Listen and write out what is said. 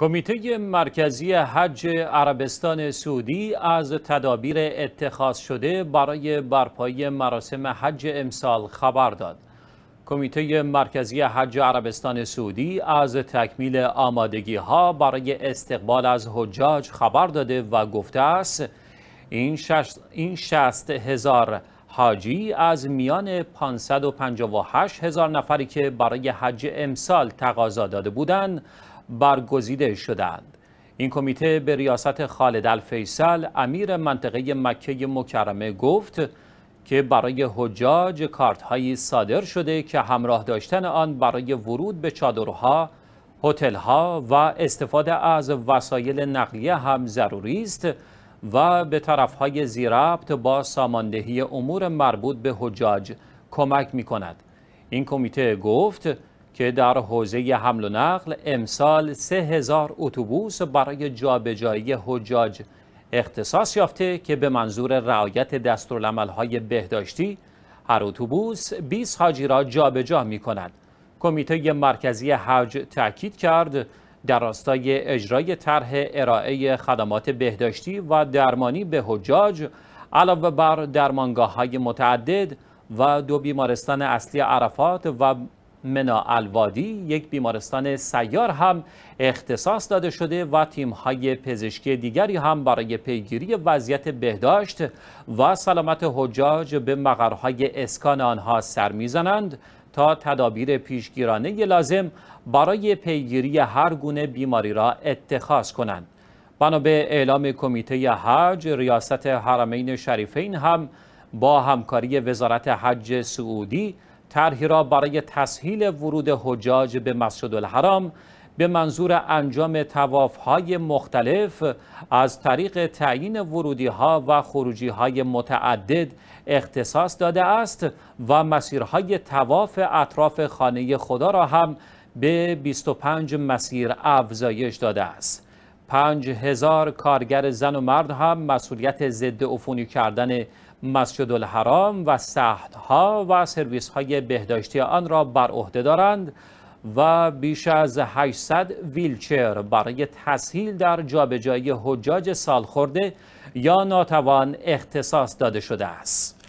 کمیته مرکزی حج عربستان سعودی از تدابیر اتخاذ شده برای برپایی مراسم حج امسال خبر داد. کمیته مرکزی حج عربستان سعودی از تکمیل آمادگی ها برای استقبال از حجاج خبر داده و گفته است این شست, این هزار حاجی از میان 558 هزار نفری که برای حج امسال تقاضا داده بودند برگزیده شدند این کمیته به ریاست خالد الفیصل امیر منطقه مکه مکرمه گفت که برای حجاج کارت هایی صادر شده که همراه داشتن آن برای ورود به چادرها، هتل‌ها و استفاده از وسایل نقلیه هم ضروری است و به طرفهای زیربط با ساماندهی امور مربوط به حجاج کمک می کند. این کمیته گفت که در حوزه حمل و نقل امسال 3000 اتوبوس برای جابجایی حجاج اختصاص یافته که به منظور رعایت دستورالعمل‌های بهداشتی هر اتوبوس 20 حاجی را جابجا می‌کند. کمیته مرکزی حج تاکید کرد در راستای اجرای طرح ارائه خدمات بهداشتی و درمانی به حجاج علاوه بر درمانگاه های متعدد و دو بیمارستان اصلی عرفات و منا الوادی یک بیمارستان سیار هم اختصاص داده شده و های پزشکی دیگری هم برای پیگیری وضعیت بهداشت و سلامت حجاج به مقرهای اسکان آنها سر میزنند تا تدابیر پیشگیرانه لازم برای پیگیری هر گونه بیماری را اتخاذ کنند. بنا به اعلام کمیته حج ریاست حرمین شریفین هم با همکاری وزارت حج سعودی طرحی را برای تسهیل ورود حجاج به مسجد الحرام به منظور انجام توافهای مختلف از طریق تعیین ورودی ها و خروجی های متعدد اختصاص داده است و مسیرهای تواف اطراف خانه خدا را هم به 25 مسیر افزایش داده است. پنج هزار کارگر زن و مرد هم مسئولیت ضد عفونی کردن مسجد الحرام و سهدها و سرویس های بهداشتی آن را بر عهده دارند و بیش از 800 ویلچر برای تسهیل در جابجایی حجاج سالخورده یا ناتوان اختصاص داده شده است.